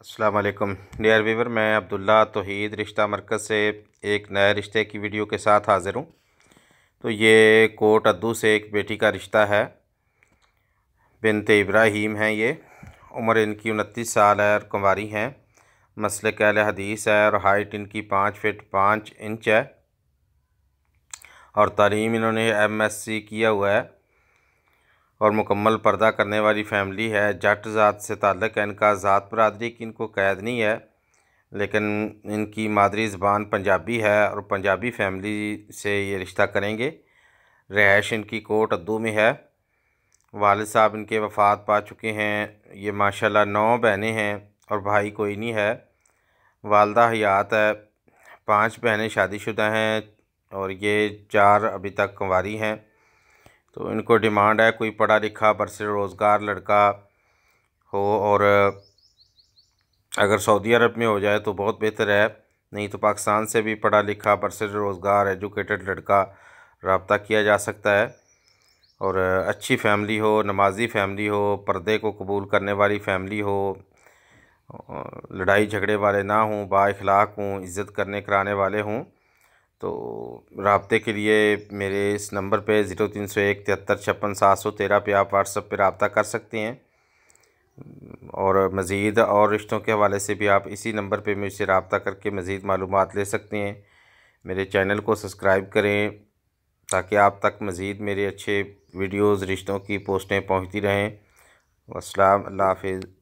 Aslam dear Weaver मैं अब्दुल्ला तोहद रिश्ता मरकज़ से एक नए रिश्ते की वीडियो के साथ हाज़िर हूँ तो ये कोट अद्दू से एक बेटी का रिश्ता है बिनते इब्राहिम हैं ये उम्र इनकी उनतीस साल है और कुंवारी हैं मसल कहल हदीस है और हाइट इनकी पाँच फिट पाँच इंच है और तलीम इन्होंने एम एस सी किया हुआ है और मुकम्मल पर्दा करने वाली फैमिली है जट ज़ात से ताल्लक़ है इनका ज़ात बरदरी की इनको कैद नहीं है लेकिन इनकी मादरी ज़बान पंजाबी है और पंजाबी फैमिली से ये रिश्ता करेंगे रहायश इनकी कोट अद्दू में है वाल साहब इनके वफ़ात पा चुके हैं ये माशाल्लाह नौ बहनें हैं और भाई कोई नहीं है वालदा हयात है पांच बहनें शादीशुदा हैं और ये चार अभी तक कुंवारी हैं तो इनको डिमांड है कोई पढ़ा लिखा बरसे रोज़गार लड़का हो और अगर सऊदी अरब में हो जाए तो बहुत बेहतर है नहीं तो पाकिस्तान से भी पढ़ा लिखा बरसे रोज़गार एजुकेटेड लड़का रबता किया जा सकता है और अच्छी फैमिली हो नमाजी फैमिली हो पर्दे को कबूल करने वाली फैमिली हो लड़ाई झगड़े वाले ना हों बाखलाक हों इज़्ज़त करने कराने वाले हों तो रबते के लिए मेरे इस नंबर पे ज़ीरो तीन सौ एक तिहत्तर छप्पन सात सौ तेरह पर आप व्हाट्सअप पर रबता कर सकते हैं और मज़ीद और रिश्तों के हवाले से भी आप इसी नंबर पर मुझसे रबता करके मज़ीद मालूम ले सकते हैं मेरे चैनल को सब्सक्राइब करें ताकि आप तक मज़ीद मेरे अच्छे वीडियोज़ रिश्तों की पोस्टें पहुँचती रहें असलम अल्लाह हाफिज़